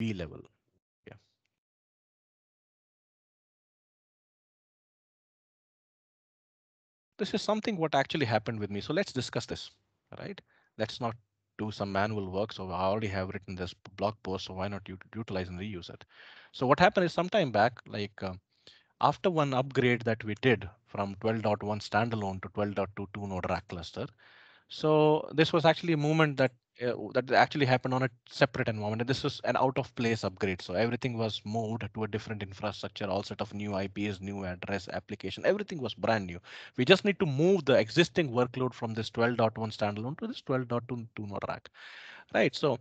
level this is something what actually happened with me. So let's discuss this, right? Let's not do some manual work. So I already have written this blog post, so why not utilize and reuse it? So what happened is sometime back, like uh, after one upgrade that we did from 12.1 standalone to 12.22 node rack cluster. So this was actually a movement that uh, that actually happened on a separate environment. And this was an out of place upgrade. So everything was moved to a different infrastructure, all set of new IPs, new address, application, everything was brand new. We just need to move the existing workload from this 12.1 standalone to this 12.2 not rack. Right. So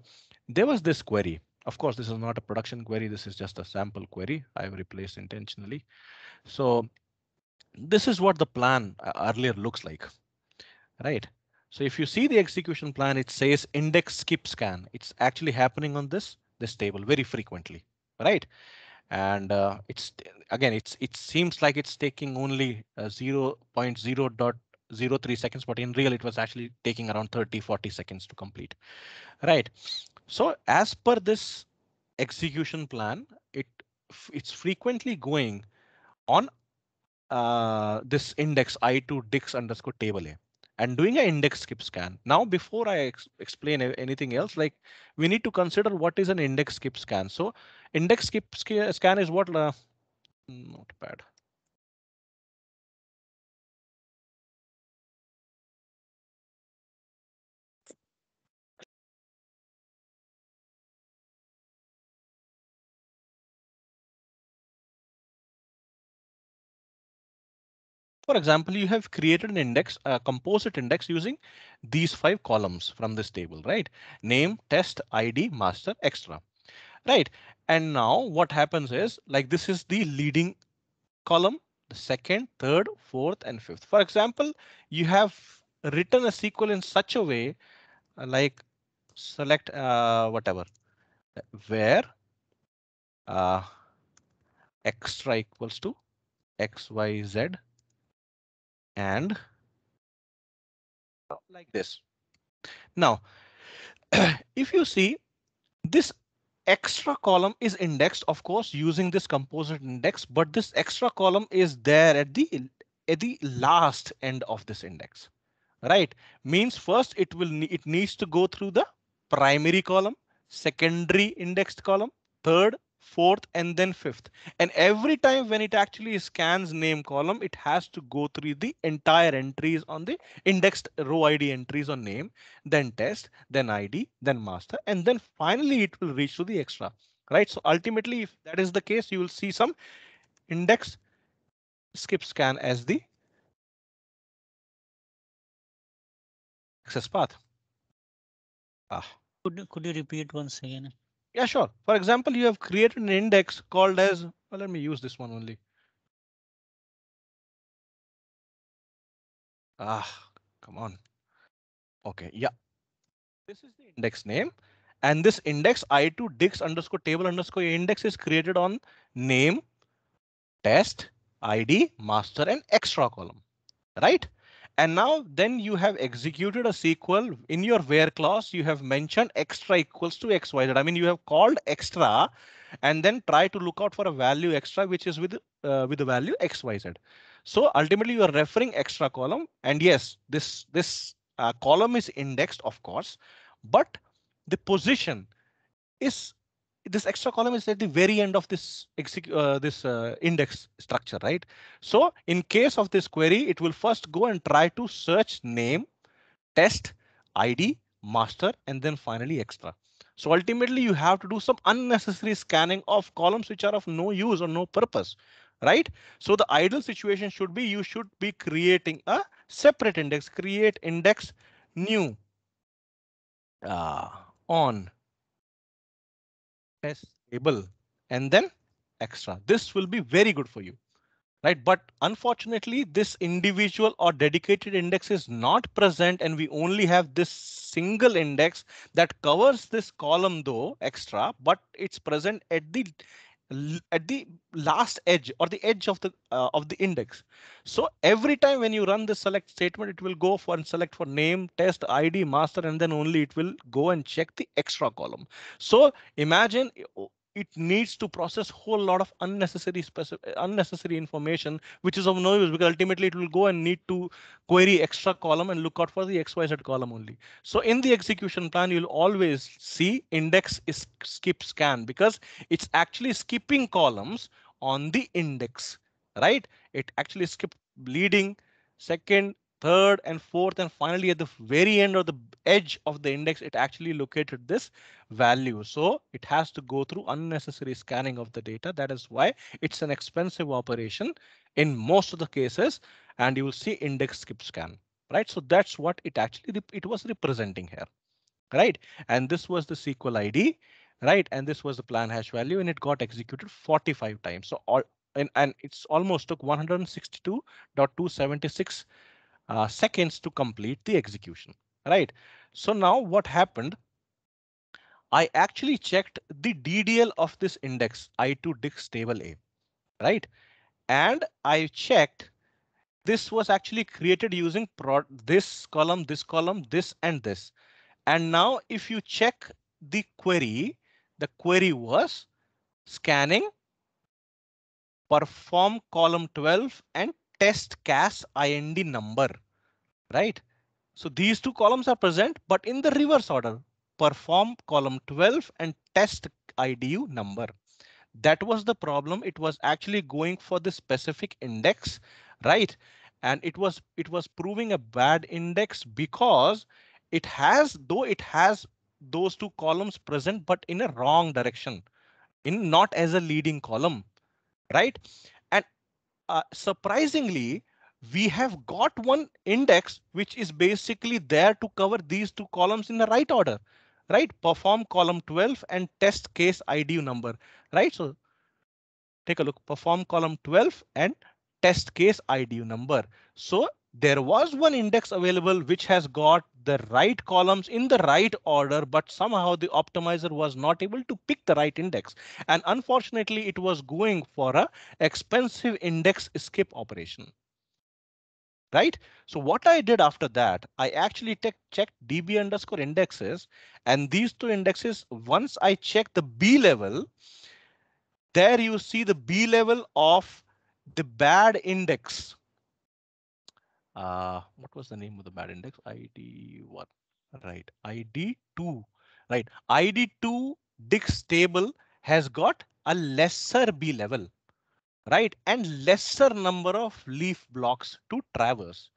there was this query. Of course, this is not a production query. This is just a sample query. I've replaced intentionally. So this is what the plan uh, earlier looks like. Right. So if you see the execution plan, it says index skip scan. It's actually happening on this this table very frequently, right? And uh, it's again, it's it seems like it's taking only uh, zero three seconds, but in real it was actually taking around 30, 40 seconds to complete, right? So as per this execution plan, it it's frequently going on uh, this index i2 dix underscore table a and doing an index skip scan. Now, before I ex explain anything else, like we need to consider what is an index skip scan. So index skip sc scan is what uh, notepad. For example, you have created an index, a composite index using these five columns from this table, right? Name, test, ID, master, extra, right? And now what happens is like this is the leading column, the second, third, fourth, and fifth. For example, you have written a SQL in such a way uh, like select uh, whatever where uh, extra equals to xyz and oh, like this. Now, if you see this extra column is indexed, of course, using this composite index, but this extra column is there at the at the last end of this index. Right means first it will it needs to go through the primary column, secondary indexed column, third fourth and then fifth. And every time when it actually scans name column, it has to go through the entire entries on the indexed row ID entries on name, then test, then ID, then master, and then finally it will reach to the extra, right? So ultimately, if that is the case, you will see some index skip scan as the access path. Ah. Could, could you repeat once again? Yeah, sure. For example, you have created an index called as, well, let me use this one only. Ah, come on. OK, yeah. This is the index name and this index i2 dix underscore table underscore index is created on name test id master and extra column right and now then you have executed a SQL in your where clause. You have mentioned extra equals to XYZ. I mean, you have called extra and then try to look out for a value extra, which is with uh, with the value XYZ. So ultimately you are referring extra column. And yes, this this uh, column is indexed, of course, but the position is this extra column is at the very end of this uh, this uh, index structure, right? So in case of this query, it will first go and try to search name, test, ID, master, and then finally extra. So ultimately you have to do some unnecessary scanning of columns which are of no use or no purpose, right? So the ideal situation should be you should be creating a separate index, create index new uh, on test table and then extra. This will be very good for you. Right, but unfortunately, this individual or dedicated index is not present and we only have this single index that covers this column though extra, but it's present at the at the last edge or the edge of the uh, of the index so every time when you run the select statement it will go for and select for name test id master and then only it will go and check the extra column so imagine oh, it needs to process whole lot of unnecessary specific, unnecessary information which is of no use because ultimately it will go and need to query extra column and look out for the xyz column only so in the execution plan you'll always see index is skip scan because it's actually skipping columns on the index right it actually skipped leading second third and fourth and finally at the very end or the edge of the index it actually located this value so it has to go through unnecessary scanning of the data that is why it's an expensive operation in most of the cases and you will see index skip scan right so that's what it actually it was representing here right and this was the sql id right and this was the plan hash value and it got executed 45 times so all and, and it's almost took 162.276 uh, seconds to complete the execution, right? So now what happened? I actually checked the DDL of this index I 2 dix table A, right? And I checked this was actually created using prod this column, this column, this and this. And now if you check the query, the query was scanning perform column 12 and test CAS IND number, right? So these two columns are present, but in the reverse order, perform column 12 and test IDU number. That was the problem. It was actually going for the specific index, right? And it was it was proving a bad index because it has though it has those two columns present, but in a wrong direction in not as a leading column, right? Uh, surprisingly, we have got one index which is basically there to cover these two columns in the right order, right? Perform column 12 and test case ID number, right? So take a look, perform column 12 and test case ID number. So there was one index available which has got the right columns in the right order, but somehow the optimizer was not able to pick the right index. And unfortunately, it was going for a expensive index skip operation. Right? So what I did after that, I actually checked DB underscore indexes and these two indexes. Once I check the B level, there you see the B level of the bad index uh, what was the name of the bad index? ID1, right? ID2, right? ID2 Dix table has got a lesser B level, right? And lesser number of leaf blocks to traverse,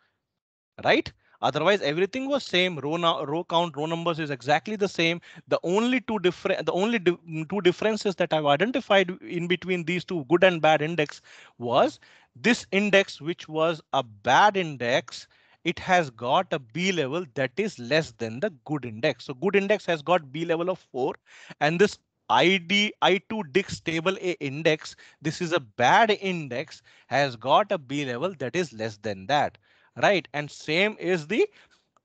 right? Otherwise, everything was same. Row, now, row count, row numbers is exactly the same. The only two different, the only di two differences that I've identified in between these two good and bad index was this index, which was a bad index, it has got a B level that is less than the good index. So good index has got B level of 4 and this ID I2 Dix table A index, this is a bad index, has got a B level that is less than that right? And same is the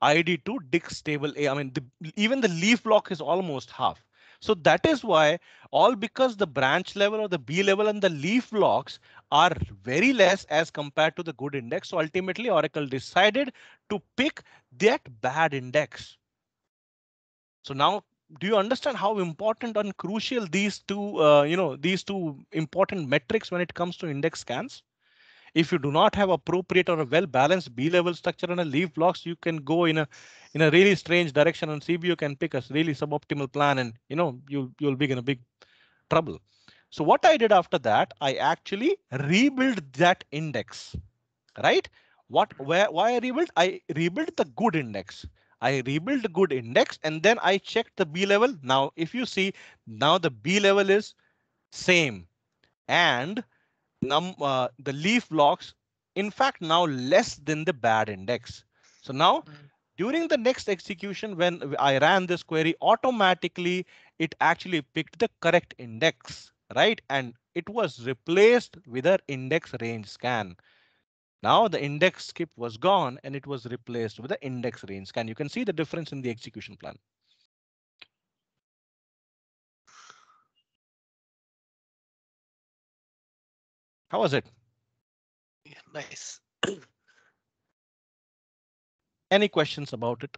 ID2 dict stable A. I mean, the, even the leaf block is almost half. So that is why all because the branch level or the B level and the leaf blocks are very less as compared to the good index. So ultimately Oracle decided to pick that bad index. So now do you understand how important and crucial these two, uh, you know, these two important metrics when it comes to index scans? If you do not have appropriate or a well-balanced B-level structure and a leaf blocks, you can go in a in a really strange direction and CBU can pick a really suboptimal plan and you know you you'll be in a big trouble. So what I did after that, I actually rebuilt that index, right? What where why I rebuilt? I rebuilt the good index. I rebuilt the good index and then I checked the B level. Now, if you see now the B level is same and num uh, the leaf blocks in fact now less than the bad index so now hmm. during the next execution when i ran this query automatically it actually picked the correct index right and it was replaced with an index range scan now the index skip was gone and it was replaced with the index range scan you can see the difference in the execution plan How was it? Yeah, nice. Any questions about it?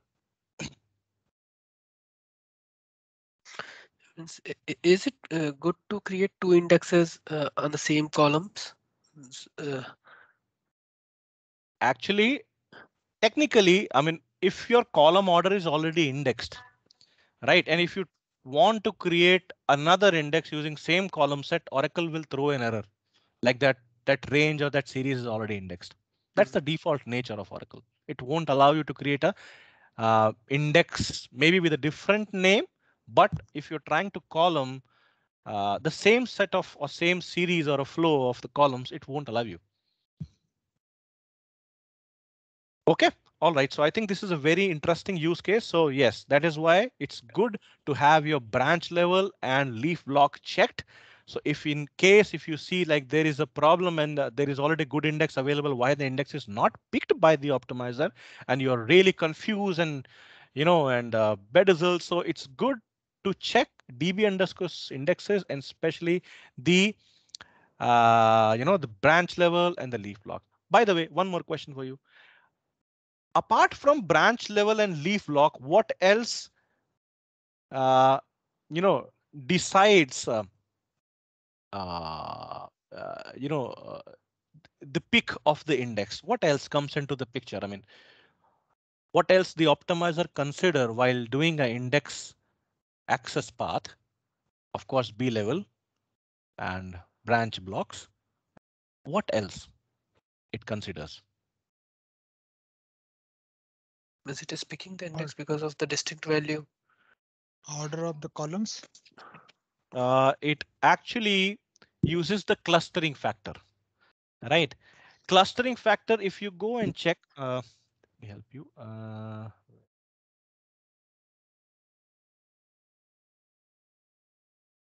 Is it uh, good to create two indexes uh, on the same columns? Uh, Actually, technically, I mean, if your column order is already indexed, right? And if you want to create another index using same column set, Oracle will throw an error like that that range or that series is already indexed. That's hmm. the default nature of Oracle. It won't allow you to create a uh, index maybe with a different name, but if you're trying to column uh, the same set of or same series or a flow of the columns, it won't allow you. OK, all right. So I think this is a very interesting use case. So yes, that is why it's good to have your branch level and leaf block checked so if in case, if you see like there is a problem and uh, there is already good index available, why the index is not picked by the optimizer and you're really confused and, you know, and uh, results? So it's good to check DB underscore indexes and especially the, uh, you know, the branch level and the leaf block. By the way, one more question for you. Apart from branch level and leaf block, what else, uh, you know, decides uh, uh, uh, you know, uh, the pick of the index. What else comes into the picture? I mean, what else the optimizer consider while doing an index access path? Of course, B level and branch blocks. What else it considers? Because it is picking the index because of the distinct value. Order of the columns? Uh, it actually uses the clustering factor, right? Clustering factor, if you go and check, uh, help you. Uh,